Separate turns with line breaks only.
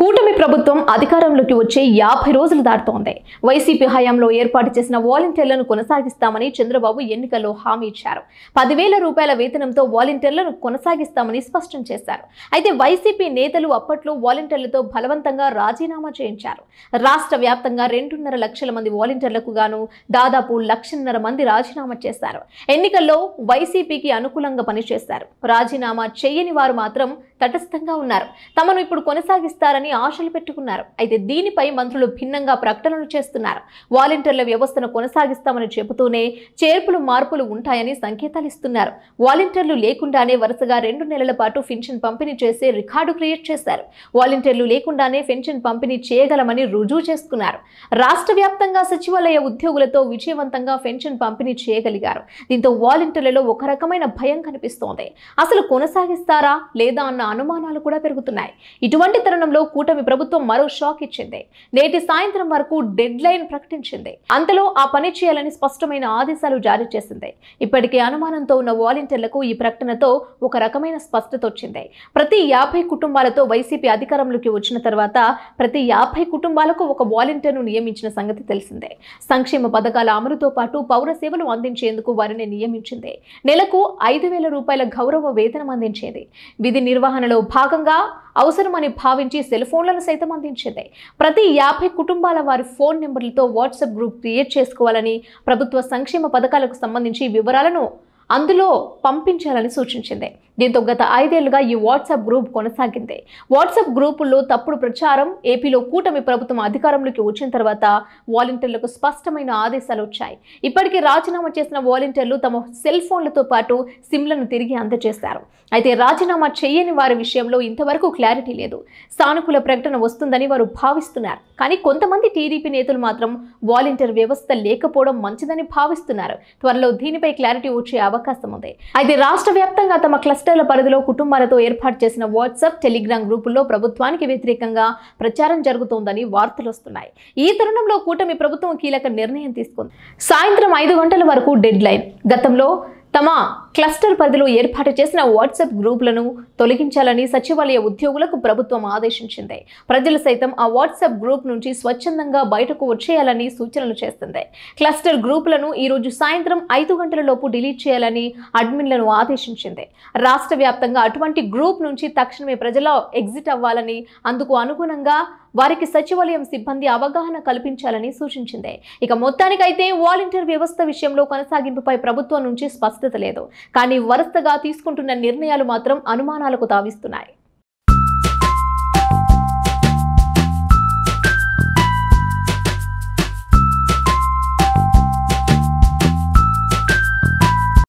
కూటమి ప్రభుత్వం అధికారంలోకి వచ్చే యాభై రోజులు దాటుతోంది వైసీపీ హయాంలో ఏర్పాటు చేసిన వాలంటీర్లను కొనసాగిస్తామని చంద్రబాబు ఎన్నికల్లో హామీ ఇచ్చారు పదివేల రూపాయల వేతనంతో వాలంటీర్లను కొనసాగిస్తామని స్పష్టం చేశారు అయితే వైసీపీ నేతలు అప్పట్లో వాలంటీర్లతో బలవంతంగా రాజీనామా చేయించారు రాష్ట్ర వ్యాప్తంగా రెండున్నర లక్షల మంది వాలంటీర్లకు గాను దాదాపు లక్షన్నర మంది రాజీనామా చేశారు ఎన్నికల్లో వైసీపీకి అనుకూలంగా పనిచేశారు రాజీనామా చేయని వారు మాత్రం తటస్థంగా ఉన్నారు తమను ఇప్పుడు కొనసాగిస్తారని చేస్తారని ఆశలు పెట్టుకున్నారు అయితే దీనిపై మంత్రులు భిన్నంగా ప్రకటనలు చేస్తున్నారు వాలంటీర్ల వ్యవస్థను కొనసాగిస్తామని చెబుతూనే చేర్పులు మార్పులు ఉంటాయని సంకేతాలు ఇస్తున్నారు వాలంటీర్లు లేకుండానే వరుసగా రెండు నెలల పాటు పెన్షన్ పంపిణీ చేసే రికార్డు క్రియేట్ చేశారు వాలంటీర్లు లేకుండానే పెన్షన్ పంపిణీ చేయగలమని రుజువు చేసుకున్నారు రాష్ట్ర వ్యాప్తంగా సచివాలయ ఉద్యోగులతో విజయవంతంగా పెన్షన్ పంపిణీ చేయగలిగారు దీంతో వాలంటీర్లలో ఒక రకమైన భయం కనిపిస్తోంది అసలు కొనసాగిస్తారా లేదా అన్న అనుమానాలు కూడా పెరుగుతున్నాయి ఇటువంటి తరుణంలో కూటమి ప్రభుత్వం మరో షాక్ ఇచ్చింది నేటి సాయంత్రం వరకు డెడ్ లైన్ ప్రకటించింది అంతలో ఆ పని చేయాలని స్పష్టమైన ఆదేశాలు జారీ చేసింది ఇప్పటికే అనుమానంతో ఉన్న వాలంటీర్లకు ఈ ప్రకటనతో ఒక రకమైన స్పష్టత వచ్చింది ప్రతి యాభై కుటుంబాలతో వైసీపీ అధికారంలోకి వచ్చిన తర్వాత ప్రతి యాభై కుటుంబాలకు ఒక వాలంటీర్ను నియమించిన సంగతి తెలిసిందే సంక్షేమ పథకాల అమలుతో పాటు పౌర సేవలు అందించేందుకు వారిని నియమించింది నెలకు ఐదు వేల రూపాయల గౌరవ వేతనం అందించేది విధి నిర్వహణలో భాగంగా అవసరమని భావించి సెల్ ఫోన్లను సైతం అందించింది ప్రతి యాభై కుటుంబాల వారి ఫోన్ నెంబర్లతో వాట్సాప్ గ్రూప్ క్రియేట్ చేసుకోవాలని ప్రభుత్వ సంక్షేమ పథకాలకు సంబంధించి వివరాలను అందులో పంపించాలని సూచించింది దీంతో గత ఐదేళ్లుగా ఈ వాట్సాప్ గ్రూప్ కొనసాగింది వాట్సాప్ గ్రూపుల్లో తప్పుడు ప్రచారం ఏపీలో కూటమి ప్రభుత్వం అధికారంలోకి వచ్చిన తర్వాత వాలంటీర్లకు స్పష్టమైన ఆదేశాలు వచ్చాయి ఇప్పటికే రాజీనామా చేసిన వాలంటీర్లు తమ సెల్ ఫోన్లతో పాటు సిమ్లను తిరిగి అందజేశారు అయితే రాజీనామా చేయని వారి విషయంలో ఇంతవరకు క్లారిటీ లేదు సానుకూల ప్రకటన వస్తుందని వారు భావిస్తున్నారు కానీ కొంతమంది టీడీపీ నేతలు మాత్రం వాలంటీర్ వ్యవస్థ లేకపోవడం మంచిదని భావిస్తున్నారు త్వరలో దీనిపై క్లారిటీ వచ్చే అవకాశం అవకాశం ఉంది అయితే రాష్ట్ర వ్యాప్తంగా తమ క్లస్టర్ల పరిధిలో కుటుంబాలతో ఏర్పాటు చేసిన వాట్సాప్ టెలిగ్రామ్ గ్రూపుల్లో ప్రభుత్వానికి వ్యతిరేకంగా ప్రచారం జరుగుతోందని వార్తలు వస్తున్నాయి ఈ తరుణంలో కూటమి ప్రభుత్వం కీలక నిర్ణయం తీసుకుంది సాయంత్రం ఐదు గంటల వరకు డెడ్ లైన్ గతంలో తమ క్లస్టర్ పరిధిలో ఏర్పాటు చేసిన వాట్సాప్ గ్రూపులను తొలగించాలని సచివాలయ ఉద్యోగులకు ప్రభుత్వం ఆదేశించింది ప్రజలు సైతం ఆ వాట్సాప్ గ్రూప్ నుంచి స్వచ్ఛందంగా బయటకు వచ్చేయాలని సూచనలు చేస్తుంది క్లస్టర్ గ్రూపులను ఈరోజు సాయంత్రం ఐదు గంటల లోపు డిలీట్ చేయాలని అడ్మిన్లను ఆదేశించింది రాష్ట్ర వ్యాప్తంగా అటువంటి గ్రూప్ నుంచి తక్షణమే ప్రజల ఎగ్జిట్ అవ్వాలని అందుకు అనుగుణంగా వారికి సచివాలయం సిబ్బంది అవగాహన కల్పించాలని సూచించింది ఇక మొత్తానికైతే వాలంటీర్ వ్యవస్థ విషయంలో కొనసాగింపుపై ప్రభుత్వం నుంచి స్పష్టత లేదు కానీ వరుసగా తీసుకుంటున్న నిర్ణయాలు మాత్రం అనుమానాలకు తావిస్తున్నాయి